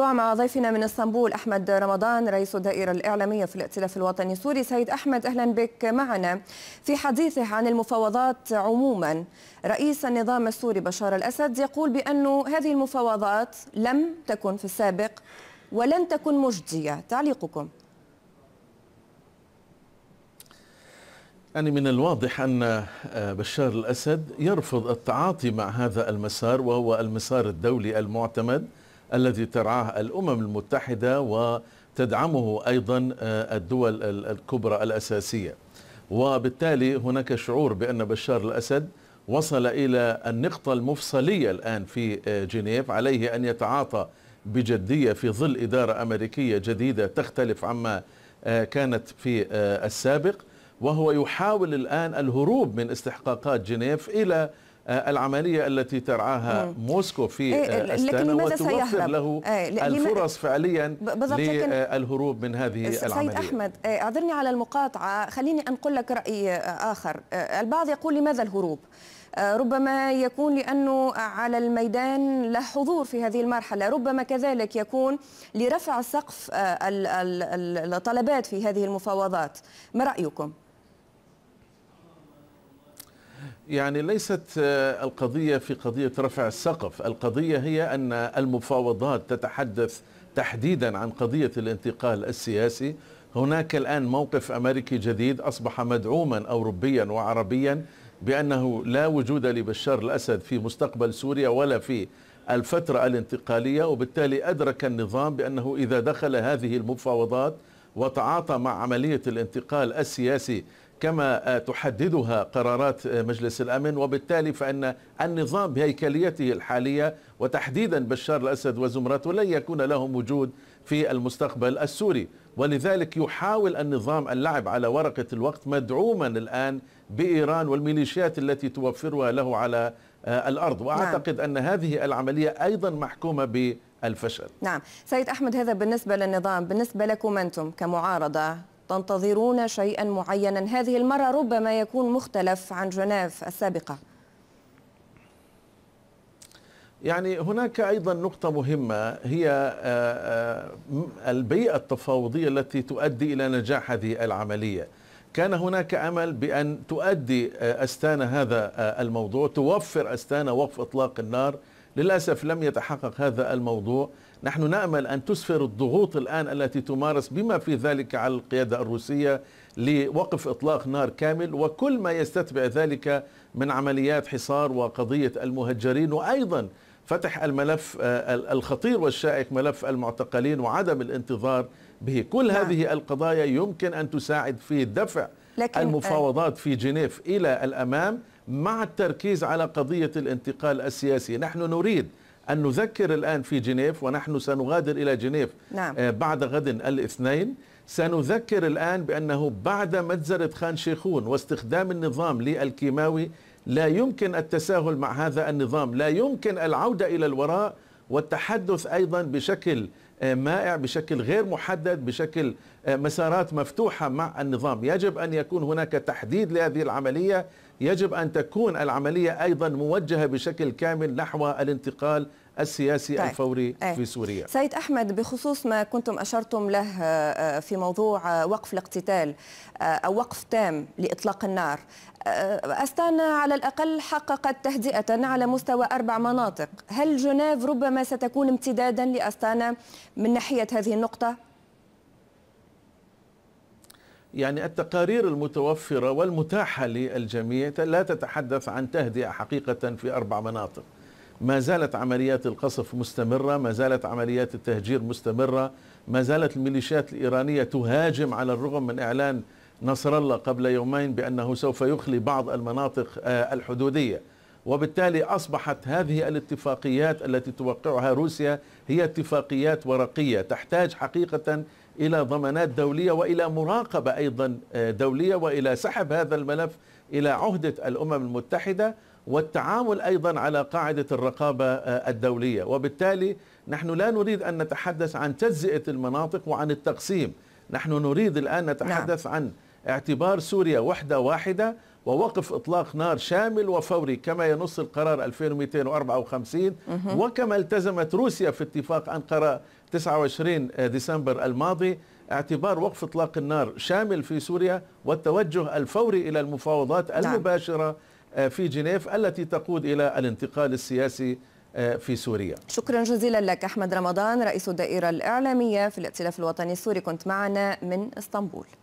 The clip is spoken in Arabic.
مع ضيفنا من اسطنبول احمد رمضان رئيس الدائره الاعلاميه في الائتلاف الوطني السوري سيد احمد اهلا بك معنا في حديثه عن المفاوضات عموما رئيس النظام السوري بشار الاسد يقول بانه هذه المفاوضات لم تكن في السابق ولن تكن مجديه تعليقكم يعني من الواضح أن آه، بشار الأسد يرفض التعاطي مع هذا المسار وهو المسار الدولي المعتمد الذي ترعاه الأمم المتحدة وتدعمه أيضا آه، الدول الكبرى الأساسية وبالتالي هناك شعور بأن بشار الأسد وصل إلى النقطة المفصلية الآن في آه، جنيف عليه أن يتعاطى بجدية في ظل إدارة أمريكية جديدة تختلف عما آه، كانت في السابق وهو يحاول الآن الهروب من استحقاقات جنيف إلى آه، العملية التي ترعاها موسكو في إيه، آه، أستانا وتوفر له إيه، الفرص فعليا للهروب من هذه العملية سيد أحمد إيه، أعذرني على المقاطعة خليني أنقل لك رأي آه، آخر البعض يقول لماذا الهروب ربما يكون لأنه على الميدان له حضور في هذه المرحلة ربما كذلك يكون لرفع سقف الطلبات في هذه المفاوضات ما رأيكم؟ يعني ليست آه، القضية في قضية رفع السقف القضية هي أن المفاوضات تتحدث تحديدا عن قضية الانتقال السياسي هناك الآن موقف أمريكي جديد أصبح مدعوما أوروبيا وعربيا بأنه لا وجود لبشار الأسد في مستقبل سوريا ولا في الفترة الانتقالية وبالتالي أدرك النظام بأنه إذا دخل هذه المفاوضات وتعاطى مع عملية الانتقال السياسي كما تحددها قرارات مجلس الامن وبالتالي فان النظام بهيكليته الحاليه وتحديدا بشار الاسد وزمرته لن يكون لهم وجود في المستقبل السوري ولذلك يحاول النظام اللعب على ورقه الوقت مدعوما الان بايران والميليشيات التي توفرها له على آه، الارض نعم. واعتقد نعم. ان هذه العمليه ايضا محكومه ب الفشل نعم سيد أحمد هذا بالنسبة للنظام بالنسبة لكم أنتم كمعارضة تنتظرون شيئا معينا هذه المرة ربما يكون مختلف عن جنيف السابقة يعني هناك أيضا نقطة مهمة هي آه، آه، البيئة التفاوضية التي تؤدي إلى نجاح هذه العملية كان هناك امل بان تؤدي آه، استانا هذا الموضوع توفر استانا وقف اطلاق النار للأسف لم يتحقق هذا الموضوع نحن نأمل أن تسفر الضغوط الآن التي تمارس بما في ذلك على القيادة الروسية لوقف إطلاق نار كامل وكل ما يستتبع ذلك من عمليات حصار وقضية المهجرين وأيضا فتح الملف آه، الخطير والشائك ملف المعتقلين وعدم الانتظار به كل نعم. هذه القضايا يمكن أن تساعد في دفع لكن آه، المفاوضات في جنيف إلى الأمام مع التركيز على قضية الانتقال السياسي نحن نريد أن نذكر الآن في جنيف ونحن سنغادر إلى جنيف نعم. آه، بعد غد الاثنين سنذكر الآن بأنه بعد مجزرة خان شيخون واستخدام النظام للكيماوي لا يمكن التساهل مع هذا النظام لا يمكن العودة إلى الوراء والتحدث أيضا بشكل آه، مائع بشكل غير محدد بشكل آه، مسارات مفتوحة مع النظام يجب أن يكون هناك تحديد لهذه العملية يجب أن تكون العملية أيضا موجهة بشكل كامل نحو الانتقال السياسي طيب. الفوري ايه. في سوريا سيد أحمد بخصوص ما كنتم أشرتم له آه، آه، في موضوع آه، وقف الاقتتال أو وقف تام لإطلاق النار أستانا على الأقل حققت تهدئة على مستوى أربع مناطق هل جنيف ربما ستكون امتدادا لأستانا من ناحية هذه النقطة يعني التقارير المتوفرة والمتاحة للجميع لا تتحدث عن تهدئة حقيقة في أربع مناطق ما زالت عمليات القصف مستمرة ما زالت عمليات التهجير مستمرة ما زالت الميليشيات الإيرانية تهاجم على الرغم من إعلان نصر الله قبل يومين بأنه سوف يخلي بعض المناطق آه، الحدودية وبالتالي أصبحت هذه الاتفاقيات التي توقعها روسيا هي اتفاقيات ورقية تحتاج حقيقة إلى ضمانات دولية وإلى مراقبة أيضا آه، دولية وإلى سحب هذا الملف إلى عهدة الأمم المتحدة والتعامل أيضا على قاعدة الرقابة آه، الدولية وبالتالي نحن لا نريد أن نتحدث عن تجزئة المناطق وعن التقسيم نحن نريد الآن نتحدث نعم. عن اعتبار سوريا وحدة واحدة ووقف إطلاق نار شامل وفوري كما ينص القرار 2254 وكما التزمت روسيا في اتفاق أنقرة 29 آه، ديسمبر الماضي اعتبار وقف إطلاق النار شامل في سوريا والتوجه الفوري إلى المفاوضات نعم. المباشرة آه، في جنيف التي تقود إلى الانتقال السياسي آه، في سوريا شكرا جزيلا لك أحمد رمضان رئيس الدائرة الإعلامية في الائتلاف الوطني السوري كنت معنا من اسطنبول